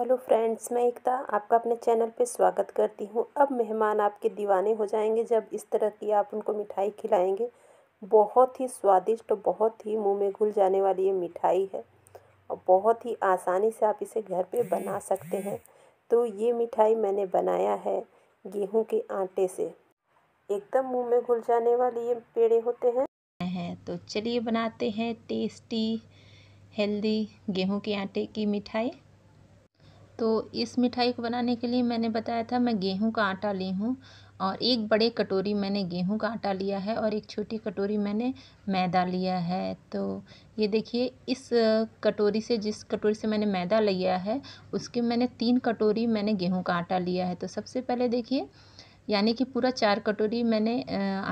hello friends मैं एकता आपका अपने चैनल पे स्वागत करती हूँ अब मेहमान आपके दीवाने हो जाएंगे जब इस तरह की आप उनको मिठाई खिलाएंगे बहुत ही स्वादिष्ट और बहुत ही मुंह में घुल जाने वाली ये मिठाई है और बहुत ही आसानी से आप इसे घर पे बना सकते हैं तो ये मिठाई मैंने बनाया है गेहूँ के आटे से एकदम मुँह में घुल जाने वाले ये पेड़े होते हैं है, तो चलिए बनाते हैं टेस्टी हेल्दी गेहूँ के आटे की मिठाई तो इस मिठाई को बनाने के लिए मैंने बताया था मैं गेहूं का आटा ली हूँ और एक बड़े कटोरी मैंने गेहूं का आटा लिया है और एक छोटी कटोरी मैंने मैदा लिया है तो ये देखिए इस कटोरी से जिस कटोरी से मैंने मैदा लिया है उसके मैंने तीन कटोरी मैंने गेहूं का आटा लिया है तो सबसे पहले देखिए यानी कि पूरा चार कटोरी मैंने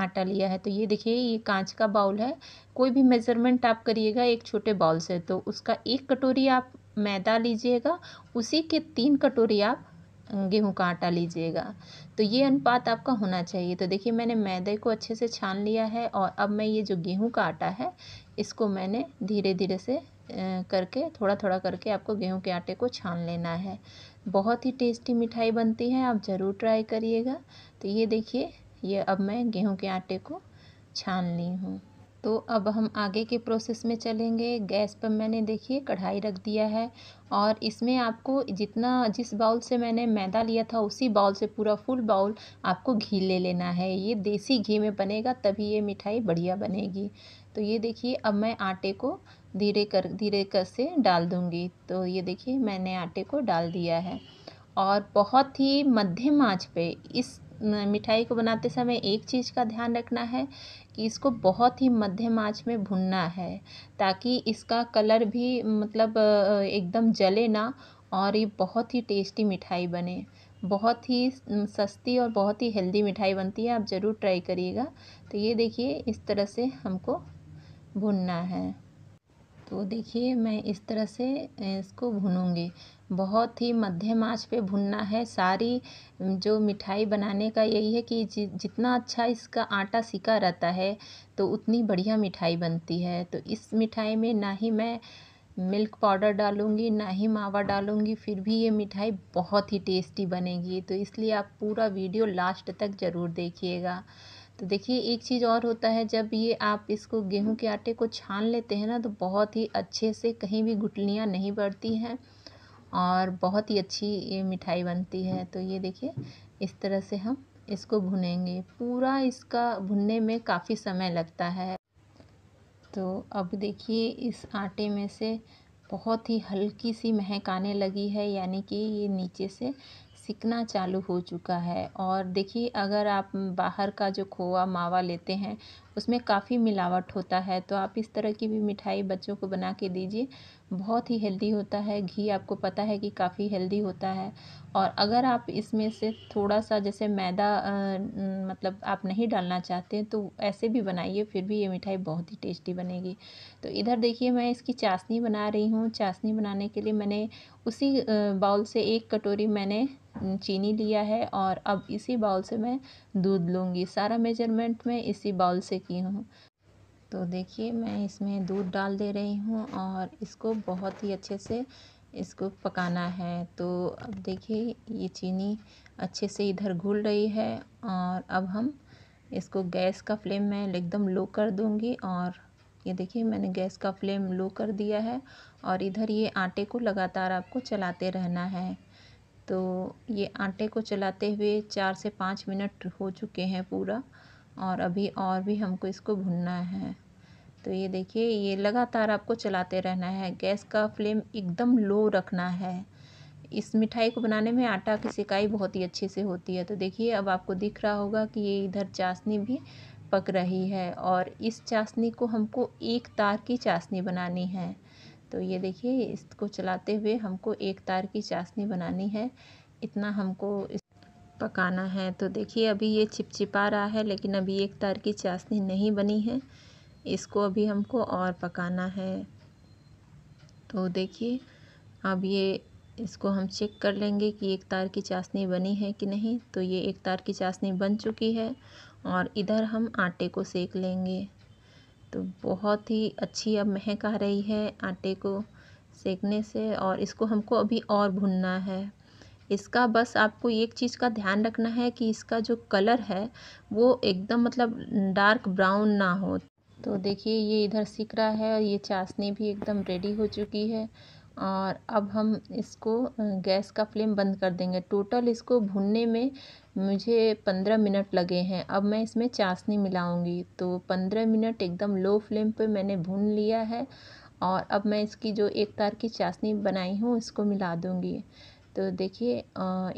आटा लिया है तो ये देखिए ये कांच का बाउल है कोई भी मेज़रमेंट आप करिएगा एक छोटे बाउल से तो उसका एक कटोरी आप मैदा लीजिएगा उसी के तीन कटोरी आप गेहूं का आटा लीजिएगा तो ये अनुपात आपका होना चाहिए तो देखिए मैंने मैदे को अच्छे से छान लिया है और अब मैं ये जो गेहूं का आटा है इसको मैंने धीरे धीरे से करके थोड़ा थोड़ा करके आपको गेहूं के आटे को छान लेना है बहुत ही टेस्टी मिठाई बनती है आप ज़रूर ट्राई करिएगा तो ये देखिए ये अब मैं गेहूँ के आटे को छान ली हूँ तो अब हम आगे के प्रोसेस में चलेंगे गैस पर मैंने देखिए कढ़ाई रख दिया है और इसमें आपको जितना जिस बाउल से मैंने मैदा लिया था उसी बाउल से पूरा फुल बाउल आपको घी ले लेना है ये देसी घी में बनेगा तभी ये मिठाई बढ़िया बनेगी तो ये देखिए अब मैं आटे को धीरे कर धीरे कर से डाल दूँगी तो ये देखिए मैंने आटे को डाल दिया है और बहुत ही मध्यम आँच पे इस मिठाई को बनाते समय एक चीज़ का ध्यान रखना है कि इसको बहुत ही मध्यम आँच में भुनना है ताकि इसका कलर भी मतलब एकदम जले ना और ये बहुत ही टेस्टी मिठाई बने बहुत ही सस्ती और बहुत ही हेल्दी मिठाई बनती है आप ज़रूर ट्राई करिएगा तो ये देखिए इस तरह से हमको भुनना है तो देखिए मैं इस तरह से इसको भूनूँगी बहुत ही मध्यम आँच पे भुनना है सारी जो मिठाई बनाने का यही है कि जितना अच्छा इसका आटा सिका रहता है तो उतनी बढ़िया मिठाई बनती है तो इस मिठाई में ना ही मैं मिल्क पाउडर डालूँगी ना ही मावा डालूंगी फिर भी ये मिठाई बहुत ही टेस्टी बनेगी तो इसलिए आप पूरा वीडियो लास्ट तक ज़रूर देखिएगा तो देखिए एक चीज़ और होता है जब ये आप इसको गेहूं के आटे को छान लेते हैं ना तो बहुत ही अच्छे से कहीं भी गुटलियाँ नहीं बढ़ती हैं और बहुत ही अच्छी ये मिठाई बनती है तो ये देखिए इस तरह से हम इसको भुनेंगे पूरा इसका भुनने में काफ़ी समय लगता है तो अब देखिए इस आटे में से बहुत ही हल्की सी महक आने लगी है यानी कि ये नीचे से सिकना चालू हो चुका है और देखिए अगर आप बाहर का जो खोआ मावा लेते हैं उसमें काफ़ी मिलावट होता है तो आप इस तरह की भी मिठाई बच्चों को बना के दीजिए बहुत ही हेल्दी होता है घी आपको पता है कि काफ़ी हेल्दी होता है और अगर आप इसमें से थोड़ा सा जैसे मैदा आ, मतलब आप नहीं डालना चाहते तो ऐसे भी बनाइए फिर भी ये मिठाई बहुत ही टेस्टी बनेगी तो इधर देखिए मैं इसकी चाशनी बना रही हूँ चाशनी बनाने के लिए मैंने उसी बाउल से एक कटोरी मैंने चीनी लिया है और अब इसी बाउल से मैं दूध लूँगी सारा मेजरमेंट मैं इसी बाउल से की हूँ तो देखिए मैं इसमें दूध डाल दे रही हूँ और इसको बहुत ही अच्छे से इसको पकाना है तो अब देखिए ये चीनी अच्छे से इधर घुल रही है और अब हम इसको गैस का फ्लेम मैं एकदम लो कर दूँगी और ये देखिए मैंने गैस का फ्लेम लो कर दिया है और इधर ये आटे को लगातार आपको चलाते रहना है तो ये आटे को चलाते हुए चार से पाँच मिनट हो चुके हैं पूरा और अभी और भी हमको इसको भुनना है तो ये देखिए ये लगातार आपको चलाते रहना है गैस का फ्लेम एकदम लो रखना है इस मिठाई को बनाने में आटा की सिकाई बहुत ही अच्छे से होती है तो देखिए अब आपको दिख रहा होगा कि ये इधर चाशनी भी पक रही है और इस चाशनी को हमको एक तार की चाशनी बनानी है तो ये देखिए इसको चलाते हुए हमको एक तार की चाशनी बनानी है इतना हमको पकाना है तो देखिए अभी ये चिपचिपा रहा है लेकिन अभी एक तार की चाशनी नहीं बनी है इसको अभी हमको और पकाना है तो देखिए अब ये इसको हम चेक कर लेंगे कि एक तार की चाशनी बनी है कि नहीं तो ये एक तार की चाशनी बन चुकी है और इधर हम आटे को सेक लेंगे तो बहुत ही अच्छी अब महक आ रही है आटे को सेकने से और इसको हमको अभी और भुनना है इसका बस आपको एक चीज़ का ध्यान रखना है कि इसका जो कलर है वो एकदम मतलब डार्क ब्राउन ना हो तो देखिए ये इधर सीख रहा है और ये चाशनी भी एकदम रेडी हो चुकी है और अब हम इसको गैस का फ्लेम बंद कर देंगे टोटल इसको भुनने में मुझे पंद्रह मिनट लगे हैं अब मैं इसमें चाशनी मिलाऊंगी तो पंद्रह मिनट एकदम लो फ्लेम पे मैंने भून लिया है और अब मैं इसकी जो एक तार की चाशनी बनाई हूँ इसको मिला दूँगी तो देखिए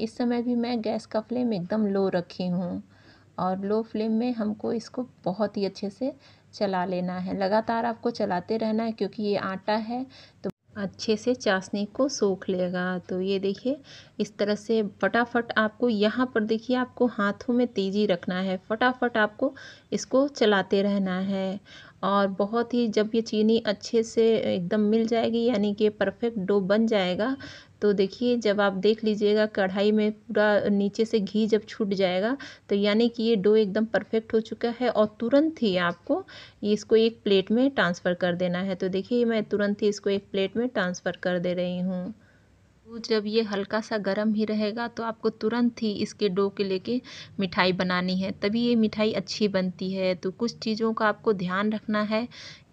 इस समय भी मैं गैस का फ्लेम एकदम लो रखी हूँ और लो फ्लेम में हमको इसको बहुत ही अच्छे से चला लेना है लगातार आपको चलाते रहना है क्योंकि ये आटा है तो अच्छे से चाशनी को सोख लेगा तो ये देखिए इस तरह से फटाफट आपको यहाँ पर देखिए आपको हाथों में तेज़ी रखना है फटाफट आपको इसको चलाते रहना है और बहुत ही जब ये चीनी अच्छे से एकदम मिल जाएगी यानी कि परफेक्ट डो बन जाएगा तो देखिए जब आप देख लीजिएगा कढ़ाई में पूरा नीचे से घी जब छूट जाएगा तो यानी कि ये डो एकदम परफेक्ट हो चुका है और तुरंत ही आपको इसको एक प्लेट में ट्रांसफ़र कर देना है तो देखिए मैं तुरंत ही इसको एक प्लेट में ट्रांसफ़र कर दे रही हूँ तो जब ये हल्का सा गर्म ही रहेगा तो आपको तुरंत ही इसके डो के लेके मिठाई बनानी है तभी ये मिठाई अच्छी बनती है तो कुछ चीज़ों का आपको ध्यान रखना है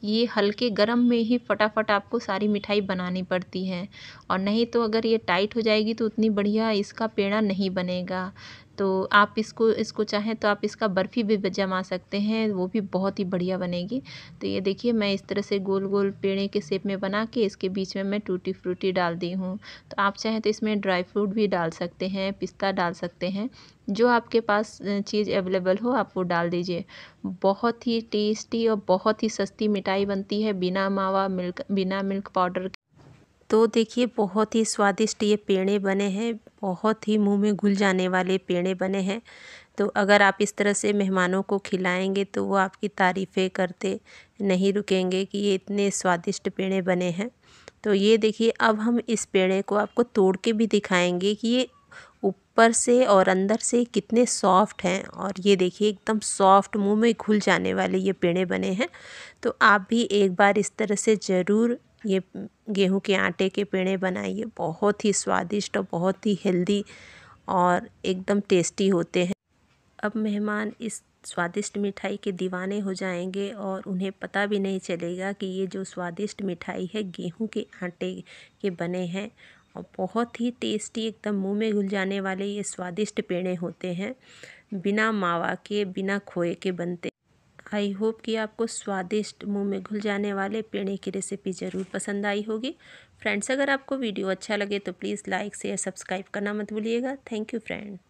ये हल्के गर्म में ही फटाफट आपको सारी मिठाई बनानी पड़ती है और नहीं तो अगर ये टाइट हो जाएगी तो उतनी बढ़िया इसका पेड़ा नहीं बनेगा तो आप इसको इसको चाहें तो आप इसका बर्फ़ी भी जमा सकते हैं वो भी बहुत ही बढ़िया बनेगी तो ये देखिए मैं इस तरह से गोल गोल पेड़े के शेप में बना के इसके बीच में मैं टूटी फ्रूटी डाल दी हूँ तो आप चाहें तो इसमें ड्राई फ्रूट भी डाल सकते हैं पिस्ता डाल सकते हैं जो आपके पास चीज़ अवेलेबल हो आप वो डाल दीजिए बहुत ही टेस्टी और बहुत ही सस्ती मिठाई बनती है बिना मावा मिल्क बिना मिल्क पाउडर तो देखिए बहुत ही स्वादिष्ट ये पेड़े बने हैं बहुत ही मुंह में घुल जाने वाले पेड़े बने हैं तो अगर आप इस तरह से मेहमानों को खिलाएंगे तो वो आपकी तारीफ़ें करते नहीं रुकेंगे कि ये इतने स्वादिष्ट पेड़े बने हैं तो ये देखिए अब हम इस पेड़े को आपको तोड़ के भी दिखाएंगे कि ये ऊपर से और अंदर से कितने सॉफ्ट हैं और ये देखिए एकदम सॉफ्ट मुंह में घुल जाने वाले ये पेड़े बने हैं तो आप भी एक बार इस तरह से ज़रूर ये गेहूं के आटे के पेड़े बनाइए बहुत ही स्वादिष्ट और बहुत ही हेल्दी और एकदम टेस्टी होते हैं अब मेहमान इस स्वादिष्ट मिठाई के दीवाने हो जाएंगे और उन्हें पता भी नहीं चलेगा कि ये जो स्वादिष्ट मिठाई है गेहूं के आटे के बने हैं और बहुत ही टेस्टी एकदम मुंह में घुल जाने वाले ये स्वादिष्ट पेड़े होते हैं बिना मावा के बिना खोए के बनते आई होप कि आपको स्वादिष्ट मुंह में घुल जाने वाले पेड़े की रेसिपी ज़रूर पसंद आई होगी फ्रेंड्स अगर आपको वीडियो अच्छा लगे तो प्लीज़ लाइक शेयर सब्सक्राइब करना मत भूलिएगा थैंक यू फ्रेंड